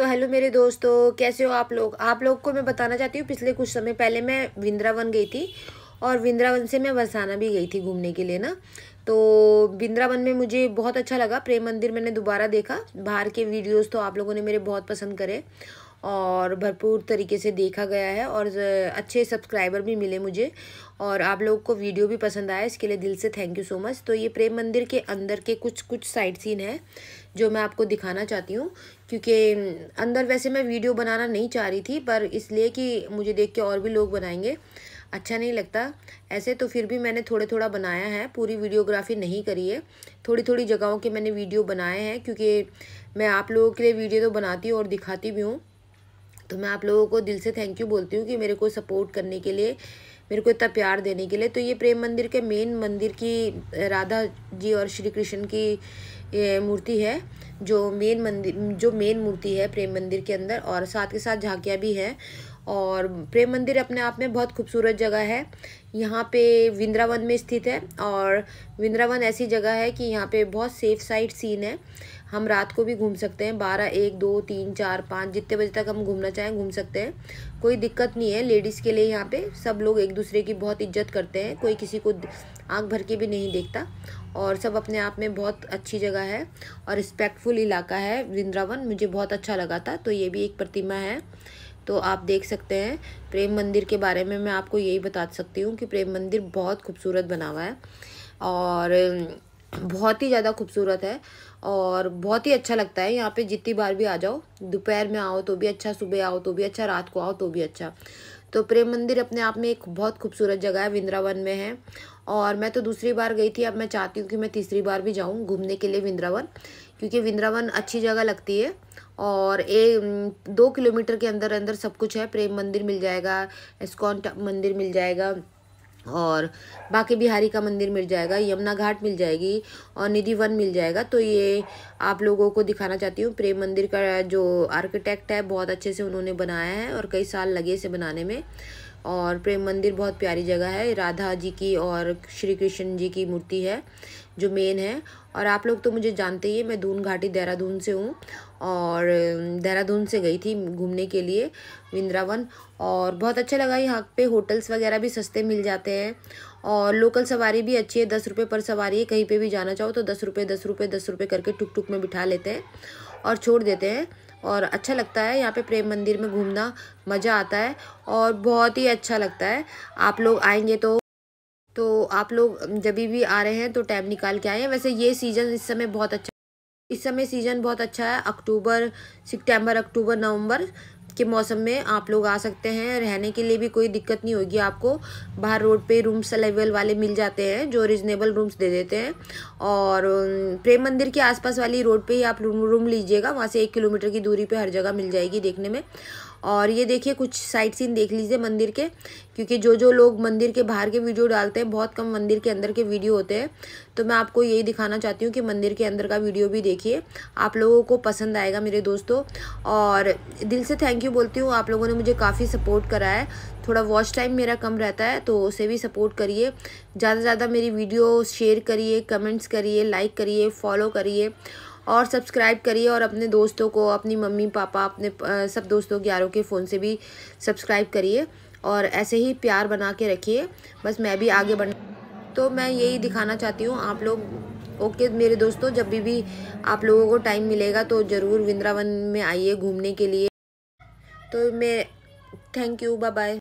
तो हेलो मेरे दोस्तों कैसे हो आप लोग आप लोग को मैं बताना चाहती हूँ पिछले कुछ समय पहले मैं वृंदावन गई थी और वृंदावन से मैं वरसाना भी गई थी घूमने के लिए ना तो वृंदावन में मुझे बहुत अच्छा लगा प्रेम मंदिर मैंने दोबारा देखा बाहर के वीडियोस तो आप लोगों ने मेरे बहुत पसंद करे और भरपूर तरीके से देखा गया है और अच्छे सब्सक्राइबर भी मिले मुझे और आप लोग को वीडियो भी पसंद आया इसके लिए दिल से थैंक यू सो मच तो ये प्रेम मंदिर के अंदर के कुछ कुछ साइड सीन है जो मैं आपको दिखाना चाहती हूँ क्योंकि अंदर वैसे मैं वीडियो बनाना नहीं चाह रही थी पर इसलिए कि मुझे देख के और भी लोग बनाएंगे अच्छा नहीं लगता ऐसे तो फिर भी मैंने थोड़े थोड़ा बनाया है पूरी वीडियोग्राफी नहीं करी है थोड़ी थोड़ी जगहों के मैंने वीडियो बनाए हैं क्योंकि मैं आप लोगों के लिए वीडियो तो बनाती हूँ और दिखाती भी हूँ तो मैं आप लोगों को दिल से थैंक यू बोलती हूँ कि मेरे को सपोर्ट करने के लिए मेरे को इतना प्यार देने के लिए तो ये प्रेम मंदिर के मेन मंदिर की राधा जी और श्री कृष्ण की मूर्ति है जो मेन मंदिर जो मेन मूर्ति है प्रेम मंदिर के अंदर और साथ के साथ झांकियाँ भी हैं और प्रेम मंदिर अपने आप में बहुत खूबसूरत जगह है यहाँ पे वृंदावन में स्थित है और वृंदावन ऐसी जगह है कि यहाँ पे बहुत सेफ साइड सीन है हम रात को भी घूम सकते हैं बारह एक दो तीन चार पाँच जितने बजे तक हम घूमना चाहें घूम सकते हैं कोई दिक्कत नहीं है लेडीज़ के लिए यहाँ पे सब लोग एक दूसरे की बहुत इज्जत करते हैं कोई किसी को आँख भर के भी नहीं देखता और सब अपने आप में बहुत अच्छी जगह है और रिस्पेक्टफुल इलाका है वृंदावन मुझे बहुत अच्छा लगा था तो ये भी एक प्रतिमा है तो आप देख सकते हैं प्रेम मंदिर के बारे में मैं आपको यही बता सकती हूँ कि प्रेम मंदिर बहुत खूबसूरत बना हुआ है और बहुत ही ज़्यादा खूबसूरत है और बहुत ही अच्छा लगता है यहाँ पे जितनी बार भी आ जाओ दोपहर में आओ तो भी अच्छा सुबह आओ तो भी अच्छा रात को आओ तो भी अच्छा तो प्रेम मंदिर अपने आप में एक बहुत खूबसूरत जगह है वृंदावन में है और मैं तो दूसरी बार गई थी अब मैं चाहती हूँ कि मैं तीसरी बार भी जाऊँ घूमने के लिए वृंदावन क्योंकि वृंदावन अच्छी जगह लगती है और ए दो किलोमीटर के अंदर अंदर सब कुछ है प्रेम मंदिर मिल जाएगा एस्कॉन मंदिर मिल जाएगा और बाकी बिहारी का मंदिर मिल जाएगा यमुना घाट मिल जाएगी और निधि वन मिल जाएगा तो ये आप लोगों को दिखाना चाहती हूँ प्रेम मंदिर का जो आर्किटेक्ट है बहुत अच्छे से उन्होंने बनाया है और कई साल लगे इसे बनाने में और प्रेम मंदिर बहुत प्यारी जगह है राधा जी की और श्री कृष्ण जी की मूर्ति है जो मेन है और आप लोग तो मुझे जानते ही मैं दून घाटी देहरादून से हूँ और देहरादून से गई थी घूमने के लिए वृंदावन और बहुत अच्छा लगा यहाँ पे होटल्स वगैरह भी सस्ते मिल जाते हैं और लोकल सवारी भी अच्छी है दस रुपये पर सवारी है कहीं पे भी जाना चाहो तो दस रुपये दस रुपये दस रुपये करके टुक टुक में बिठा लेते हैं और छोड़ देते हैं और अच्छा लगता है यहाँ पे प्रेम मंदिर में घूमना मज़ा आता है और बहुत ही अच्छा लगता है आप लोग आएंगे तो तो आप लोग जब भी आ रहे हैं तो टाइम निकाल के आए वैसे ये सीज़न इस समय बहुत अच्छा इस समय सीज़न बहुत अच्छा है अक्टूबर सितंबर अक्टूबर नवंबर के मौसम में आप लोग आ सकते हैं रहने के लिए भी कोई दिक्कत नहीं होगी आपको बाहर रोड पे रूम्स अवेलेबल वाले मिल जाते हैं जो रिजनेबल रूम्स दे देते हैं और प्रेम मंदिर के आसपास वाली रोड पे ही आप रूम रूम लीजिएगा वहाँ से एक किलोमीटर की दूरी पे हर जगह मिल जाएगी देखने में और ये देखिए कुछ साइड सीन देख लीजिए मंदिर के क्योंकि जो जो लोग मंदिर के बाहर के वीडियो डालते हैं बहुत कम मंदिर के अंदर के वीडियो होते हैं तो मैं आपको यही दिखाना चाहती हूँ कि मंदिर के अंदर का वीडियो भी देखिए आप लोगों को पसंद आएगा मेरे दोस्तों और दिल से थैंक यू बोलती हूँ आप लोगों ने मुझे काफ़ी सपोर्ट करा है थोड़ा वॉच टाइम मेरा कम रहता है तो उसे भी सपोर्ट करिए ज़्यादा से ज़्यादा मेरी वीडियो शेयर करिए कमेंट्स करिए लाइक करिए फॉलो करिए और सब्सक्राइब करिए और अपने दोस्तों को अपनी मम्मी पापा अपने सब दोस्तों यारों के फ़ोन से भी सब्सक्राइब करिए और ऐसे ही प्यार बना के रखिए बस मैं भी आगे बढ़ तो मैं यही दिखाना चाहती हूँ आप लोग ओके मेरे दोस्तों जब भी भी आप लोगों को टाइम मिलेगा तो ज़रूर वृंदावन में आइए घूमने के लिए तो मैं थैंक यू बाय बाय